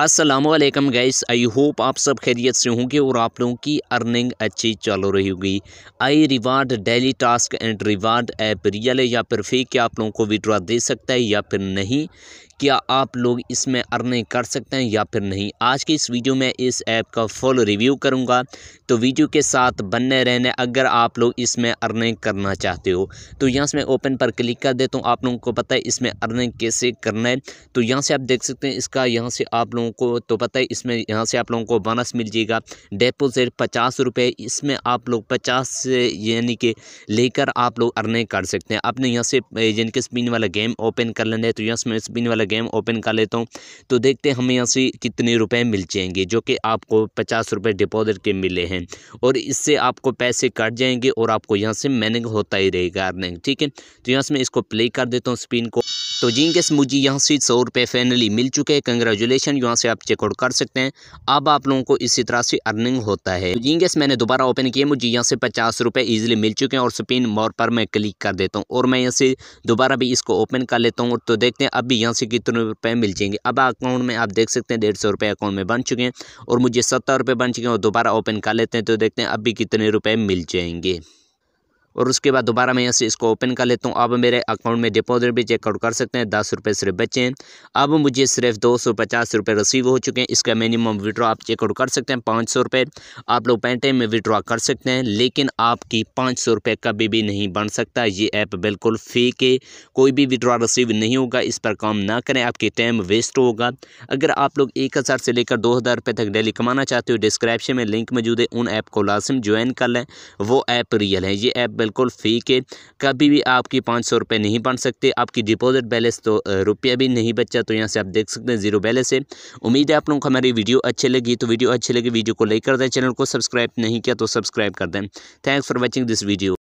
Aslam guys I hope आप सब खैरियत से होंगे और आप लोगों की अर्निंग अच्छी चल रही होगी I reward daily task and reward app real है या फिर फेक आप लोगों को विड्रॉ दे सकता है या फिर नहीं क्या आप लोग इसमें अर्निंग कर सकते हैं या फिर नहीं आज की इस वीडियो में इस ऐप का फुल रिव्यू करूँगा तो वीडियो के साथ बनने रहने अगर आप लोग इसमें अर्निंग करना चाहते हो तो यहाँ से मैं ओपन पर क्लिक कर देता हूँ आप लोगों को पता है इसमें अर्निंग कैसे करना है तो यहाँ से आप देख सकते हैं इसका यहाँ से आप लोगों को तो पता है इसमें यहाँ से आप लोगों को बोनस मिल जाएगा डेपोजिट पचास रुपये इसमें आप लोग पचास से यानी कि लेकर आप लोग अर्निंग कर सकते हैं आपने यहाँ से यानी कि स्पिन वाला गेम ओपन कर लेना है तो यहाँ से मैं स्पिन वाला गेम ओपन कर लेता हूँ तो देखते हैं हमें यहाँ से कितने रुपए मिल जाएंगे जो कि आपको पचास रुपये डिपॉजिट के मिले हैं और इससे आपको पैसे कट जाएंगे और आपको यहाँ से मैनेज होता ही रहेगा अर्निंग ठीक है तो यहाँ से मैं इसको प्ले कर देता हूँ स्पिन को तो जिंक मुझे यहाँ से सौ रुपये फाइनली मिल चुके हैं कंग्रेचुलेशन यहाँ से आप चेकआउट कर सकते हैं अब आप लोगों को इसी तरह से अर्निंग होता है तो जिंक मैंने दोबारा ओपन किया मुझे यहाँ से पचास रुपये ईजिली मिल चुके हैं और स्पिन मोर पर मैं क्लिक कर देता हूँ और मैं यहाँ से दोबारा भी इसको ओपन कर लेता हूँ तो देखते हैं अभी यहाँ से कितने रुपये मिल जाएंगे अब अकाउंट में आप देख सकते हैं डेढ़ सौ रुपये अकाउंट में बन चुके हैं और मुझे सत्तर रुपये बन चुके हैं और दोबारा ओपन कर लेते हैं तो देखते हैं अब भी कितने रुपये मिल जाएंगे और उसके बाद दोबारा मैं यहाँ से इसको ओपन कर लेता हूँ अब मेरे अकाउंट में डिपॉजिट भी चेकआउट कर सकते हैं दस रुपये सिर्फ बचे हैं अब मुझे सिर्फ दो सौ पचास रुपये रसीव हो चुके हैं इसका मिनिमम विड्रॉ आप चेकआउट कर सकते हैं पाँच सौ रुपये आप लोग पेंटेम में विड्रॉ कर सकते हैं लेकिन आपकी पाँच सौ रुपये कभी भी नहीं बन सकता ये ऐप बिल्कुल फेक है कोई भी विड्रॉ रसीव नहीं होगा इस पर काम ना करें आपकी टाइम वेस्ट होगा अगर आप लोग एक हज़ार से लेकर दो हज़ार रुपये तक डेली कमाना चाहते हो डिस्क्रिप्शन में लिंक मौजूद है उन ऐप को लाजम ज्वाइन कर लें वो ऐप रियल है ये ऐप बिल्कुल फ़ी के कभी भी आपकी पाँच सौ रुपये नहीं बन सकते आपकी डिपॉजिट बैलेंस तो रुपया भी नहीं बचा तो यहाँ से आप देख सकते हैं जीरो बैलेंस है उम्मीद है आप लोगों को हमारी वीडियो अच्छी लगी तो वीडियो अच्छी लगी वीडियो को लाइक कर दें चैनल को सब्सक्राइब नहीं किया तो सब्सक्राइब कर दें thanks for watching this video